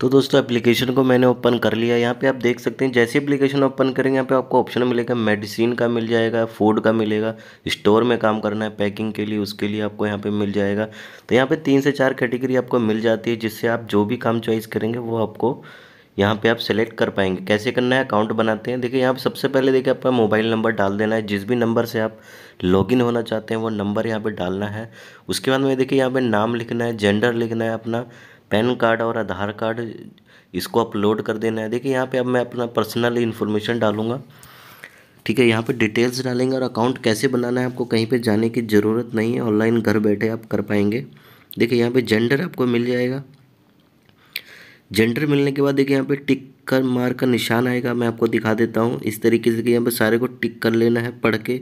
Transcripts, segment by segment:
तो दोस्तों एप्लीकेशन को मैंने ओपन कर लिया यहाँ पे आप देख सकते हैं जैसे एप्लीकेशन ओपन करेंगे यहाँ पे आपको ऑप्शन मिलेगा मेडिसिन का मिल जाएगा फूड का मिलेगा स्टोर में काम करना है पैकिंग के लिए उसके लिए आपको यहाँ पे मिल जाएगा तो यहाँ पे तीन से चार कैटेगरी आपको मिल जाती है जिससे आप जो भी काम चॉइस करेंगे वो आपको यहाँ पे आप सेलेक्ट कर पाएंगे कैसे करना है अकाउंट बनाते हैं देखिए यहाँ पे सबसे पहले देखिए आपका मोबाइल नंबर डाल देना है जिस भी नंबर से आप लॉगिन होना चाहते हैं वो नंबर यहाँ पे डालना है उसके बाद में देखिए यहाँ पे नाम लिखना है जेंडर लिखना है अपना पैन कार्ड और आधार कार्ड इसको अपलोड कर देना है देखिए यहाँ पे अब मैं अपना पर्सनल इन्फॉर्मेशन डालूँगा ठीक है यहाँ पे डिटेल्स डालेंगे और अकाउंट कैसे बनाना है आपको कहीं पे जाने की ज़रूरत नहीं है ऑनलाइन घर बैठे आप कर पाएंगे देखिए यहाँ पे जेंडर आपको मिल जाएगा जेंडर मिलने के बाद देखिए यहाँ पर टिक कर मार का निशान आएगा मैं आपको दिखा देता हूँ इस तरीके से यहाँ पर सारे को टिक कर लेना है पढ़ के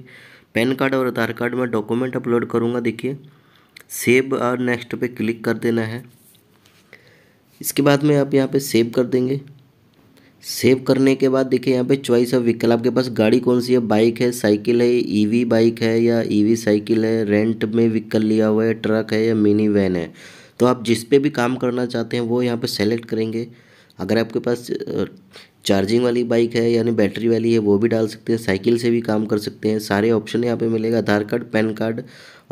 पैन कार्ड और आधार कार्ड में डॉक्यूमेंट अपलोड करूँगा देखिए सेव और नेक्स्ट पे क्लिक कर देना है इसके बाद में आप यहाँ पे सेव कर देंगे सेव करने के बाद देखिए यहाँ पे चॉइस ऑफ व्हीकल आपके पास गाड़ी कौन सी है बाइक है साइकिल है ईवी e बाइक है या ईवी e साइकिल है रेंट में व्हीकल लिया हुआ है ट्रक है या मिनी वैन है तो आप जिस पे भी काम करना चाहते हैं वो यहाँ पे सेलेक्ट करेंगे अगर आपके पास चार्जिंग वाली बाइक है यानी बैटरी वाली है वो भी डाल सकते हैं साइकिल से भी काम कर सकते हैं सारे ऑप्शन यहाँ पे मिलेगा आधार कार्ड पैन कार्ड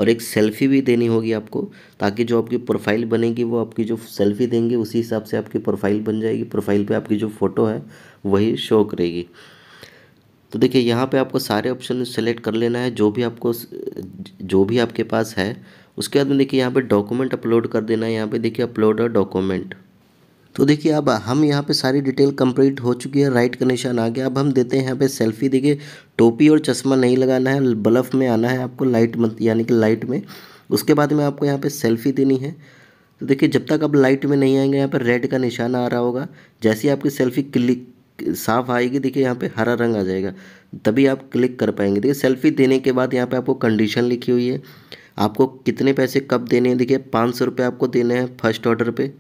और एक सेल्फ़ी भी देनी होगी आपको ताकि जो आपकी प्रोफाइल बनेगी वो आपकी जो सेल्फ़ी देंगे उसी हिसाब से आपकी प्रोफाइल बन जाएगी प्रोफाइल पर आपकी जो फ़ोटो है वही शो करेगी तो देखिए यहाँ पर आपको सारे ऑप्शन सेलेक्ट कर लेना है जो भी आपको जो भी आपके पास है उसके बाद में देखिए यहाँ पर डॉक्यूमेंट अपलोड कर देना है यहाँ पर देखिए अपलोड और डॉक्यूमेंट तो देखिए अब हम यहाँ पे सारी डिटेल कंप्लीट हो चुकी है राइट का निशान आ गया अब हम देते हैं यहाँ पे सेल्फी देखिए टोपी और चश्मा नहीं लगाना है बलफ़ में आना है आपको लाइट मत यानी कि लाइट में उसके बाद में आपको यहाँ पे सेल्फी देनी है तो देखिए जब तक आप लाइट में नहीं आएंगे यहाँ पर रेड का निशान आ रहा होगा जैसे आपकी सेल्फी क्लिक साफ आएगी देखिए यहाँ पे हरा रंग आ जाएगा तभी आप क्लिक कर पाएंगे देखिए सेल्फी देने के बाद यहाँ पे आपको कंडीशन लिखी हुई है आपको कितने पैसे कब देने हैं देखिए पाँच सौ रुपये आपको देने हैं फर्स्ट ऑर्डर पे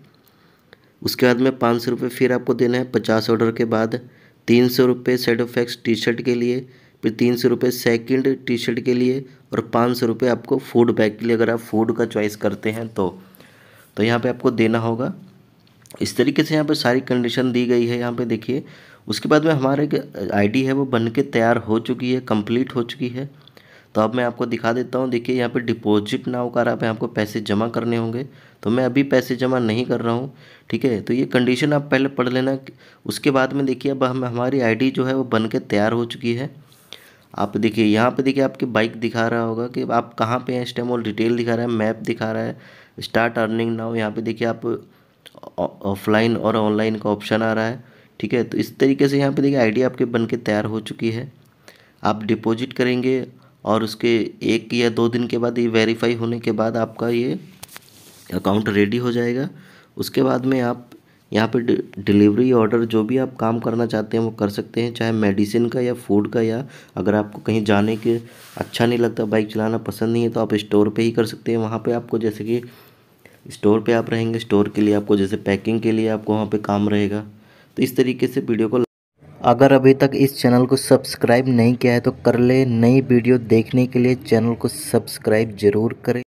उसके बाद में पाँच सौ रुपये फिर आपको देना है पचास ऑर्डर के बाद तीन सौ रुपये सेट एक्स टी शर्ट के लिए फिर तीन सौ रुपये सेकेंड टी शर्ट के लिए और पाँच सौ रुपये आपको फूड बैग के लिए अगर आप फूड का चॉइस करते हैं तो तो यहाँ पे आपको देना होगा इस तरीके से यहाँ पे सारी कंडीशन दी गई है यहाँ पे देखिए उसके बाद में हमारे आईडी है वो बन के तैयार हो चुकी है कम्प्लीट हो चुकी है तो अब मैं आपको दिखा देता हूँ देखिए यहाँ पे डिपॉजिट नाव होकर रहा यहाँ आपको पैसे जमा करने होंगे तो मैं अभी पैसे जमा नहीं कर रहा हूँ ठीक है तो ये कंडीशन आप पहले पढ़ लेना उसके बाद में देखिए अब हम हमारी आईडी जो है वो बन के तैयार हो चुकी है आप देखिए यहाँ पे देखिए आपकी बाइक दिखा रहा होगा कि आप कहाँ पर हैं इस टाइम और डिटेल दिखा रहा है मैप दिखा रहा है स्टार्ट अर्निंग हो यहाँ देखिए आप ऑफलाइन और ऑनलाइन का ऑप्शन आ रहा है ठीक है तो इस तरीके से यहाँ पर देखिए आई आपके बन के तैयार हो चुकी है आप डिपॉजिट करेंगे और उसके एक या दो दिन के बाद ये वेरीफाई होने के बाद आपका ये अकाउंट रेडी हो जाएगा उसके बाद में आप यहाँ पे डिलीवरी ऑर्डर जो भी आप काम करना चाहते हैं वो कर सकते हैं चाहे मेडिसिन का या फूड का या अगर आपको कहीं जाने के अच्छा नहीं लगता बाइक चलाना पसंद नहीं है तो आप स्टोर पे ही कर सकते हैं वहाँ पे आपको जैसे कि स्टोर पे आप रहेंगे स्टोर के लिए आपको जैसे पैकिंग के लिए आपको वहाँ पे काम रहेगा तो इस तरीके से वीडियो को अगर अभी तक इस चैनल को सब्सक्राइब नहीं किया है तो कर ले नई वीडियो देखने के लिए चैनल को सब्सक्राइब ज़रूर करें